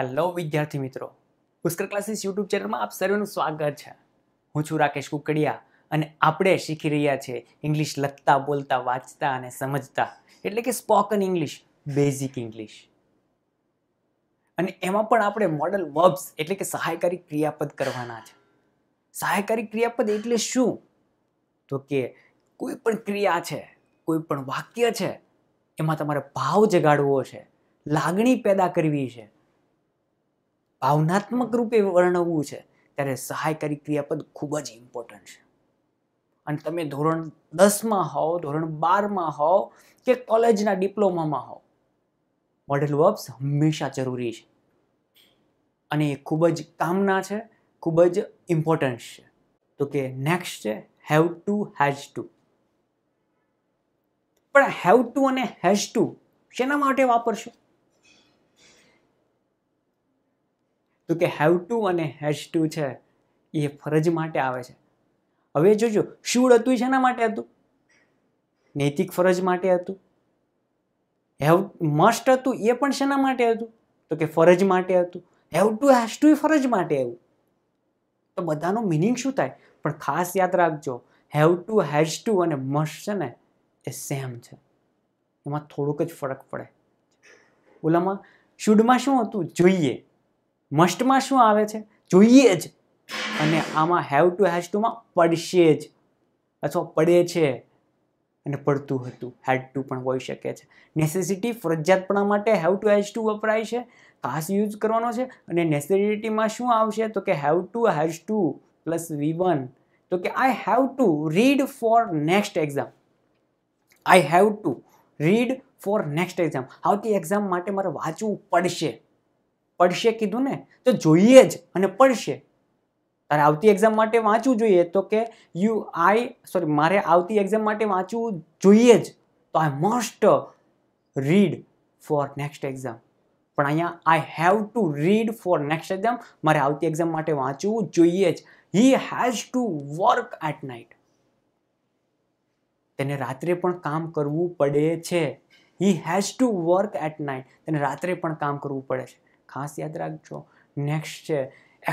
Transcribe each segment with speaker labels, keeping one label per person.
Speaker 1: Hello વિદ્યાર્થી મિત્રો Pushkar classes YouTube ચેનલમાં આપ સર્વેનું સ્વાગત છે હું છું રાકેશ કુકડિયા અને આપણે શીખી રહ્યા છીએ ઇંગ્લિશ લખતા બોલતા વાંચતા અને સમજતા એટલે કે સ્પોકન ઇંગ્લિશ બેઝિક ઇંગ્લિશ અને એમાં પણ આપણે મોડલ વર્બ્સ એટલે કે સહાયકારી ક્રિયાપદ કરવાના છે સહાયકારી ક્રિયાપદ એટલે શું તો કે કોઈ પણ ક્રિયા છે કોઈ પણ વાક્ય છે એમાં તમારે ભાવ જગાડવો છે લાગણી પેદા કરવી છે ભાવનાત્મક રૂપે વર્ણવવું છે ત્યારે સહાયકારી ક્રિયાપદ ખૂબ જ ઇમ્પોર્ટન્ટ છે અને તમે ધોરણ દસમાં હોવ ધોરણ બારમાં હોવ કે કોલેજના ડિપ્લોમામાં હોવ મોડેલ વર્બ્સ હંમેશા જરૂરી છે અને એ ખૂબ જ કામના છે ખૂબ જ ઇમ્પોર્ટન્ટ છે તો કે નેક્સ્ટ છે હેવ ટુ હેઝ ટુ પણ હેવ ટુ અને હેઝ ટુ શેના માટે વાપરશો તો કે હેવ ટુ અને હેશ ટુ છે એ ફરજ માટે આવે છે હવે જોજો શુડ હતું શેના માટે હતું નૈતિક ફરજ માટે હતું હેવ મસ્ટ હતું એ પણ શેના માટે હતું તો કે ફરજ માટે હતું હેવ ટુ હેશ ટુ એ ફરજ માટે આવ્યું તો બધાનો મિનિંગ શું થાય પણ ખાસ યાદ રાખજો હેવ ટુ હેશ ટુ અને મસ્ટ છે ને એ સેમ છે એમાં થોડુંક જ ફરક પડે ઓલામાં શુડમાં શું હતું જોઈએ મસ્ટમાં શું આવે છે જોઈએ જ અને આમાં હેવ ટુ હેઝ ટુમાં પડશે જ અથવા પડે છે અને પડતું હતું હેડ ટુ પણ હોઈ શકે છે નેસેસિટી ફરજિયાતપણા માટે હેવ ટુ હેઝ ટુ વપરાય છે ખાસ યુઝ કરવાનો છે અને નેસેસિટીમાં શું આવશે તો કે have to has to plus V one તો કે I have to read for next exam I have to read for next exam આવતી એક્ઝામ માટે મારે વાંચવું પડશે પડશે કીધું ને તો જોઈએ જ અને પડશે તારે આવતી એક્ઝામ માટે વાંચવું જોઈએ તો કે યુ આઈ સોરી મારે આવતી એક્ઝામ માટે વાંચવું જોઈએ જ તો I must read for next exam પણ અહીંયા I have to read for next exam મારે આવતી એક્ઝામ માટે વાંચવું જોઈએ જ he has to work at night તેને રાત્રે પણ કામ કરવું પડે છે he has to work at night તેને રાત્રે પણ કામ કરવું પડે છે ખાસ યાદ રાખજો નેક્સ્ટ છે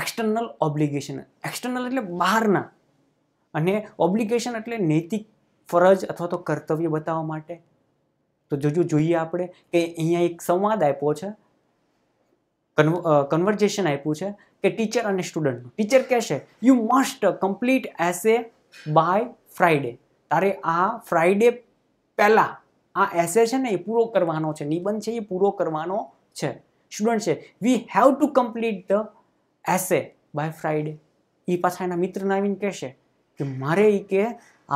Speaker 1: એક્સટર્નલ ઓબ્લિગેશન એક્સટર્નલ એટલે બહારના અને ઓબ્લિગેશન એટલે નૈતિક ફરજ અથવા તો કર્તવ્ય બતાવવા માટે તો જોજો જોઈએ આપણે કે અહીંયા એક સંવાદ આપ્યો છે કન્વર્જેશન આપ્યું છે કે ટીચર અને સ્ટુડન્ટનું ટીચર કહેશે you must complete essay by Friday તારે આ ફ્રાઈડે પહેલાં આ એસે છે ને એ પૂરો કરવાનો છે નિબંધ છે એ પૂરો કરવાનો છે સ્ટુડન્ટ છે we have to complete the essay by Friday એ પાછા એના મિત્રને આવીને કહેશે કે મારે એ કે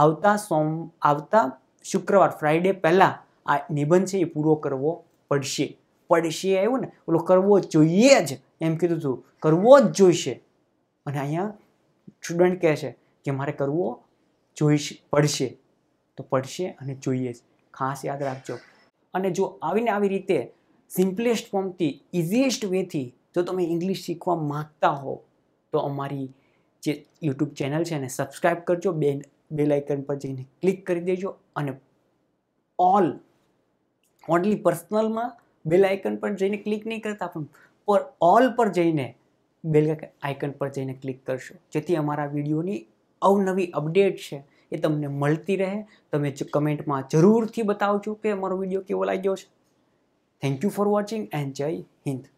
Speaker 1: આવતા સોમ આવતા શુક્રવાર ફ્રાઈડે પહેલાં આ નિબંધ છે એ પૂરો કરવો પડશે પડશે આવ્યું ને ઓલો કરવો જોઈએ જ એમ કીધું હતું કરવો જ જોઈશે અને અહીંયા સ્ટુડન્ટ કહે છે કે મારે કરવો જોઈશે પડશે તો પડશે અને જોઈએ જ ખાસ યાદ રાખજો અને જો આવીને આવી રીતે સિમ્પલેસ્ટ ફોર્મથી ઇઝીએસ્ટ વેથી જો તમે ઇંગ્લિશ શીખવા માગતા હો તો અમારી જે યુટ્યુબ ચેનલ છે એને સબસ્ક્રાઈબ કરજો બે બે લાઇકન પર જઈને ક્લિક કરી દેજો અને ઓલ ઓનલી પર્સનલમાં બેલ આઇકન પર જઈને ક્લિક નહીં કરતા પણ પર ઓલ પર જઈને બે આઇકન પર જઈને ક્લિક કરશો જેથી અમારા વિડીયોની અવનવી અપડેટ છે એ તમને મળતી રહે તમે કમેન્ટમાં જરૂરથી બતાવજો કે અમારો વિડીયો કેવો લાગ્યો છે Thank you for watching and Jai Hind.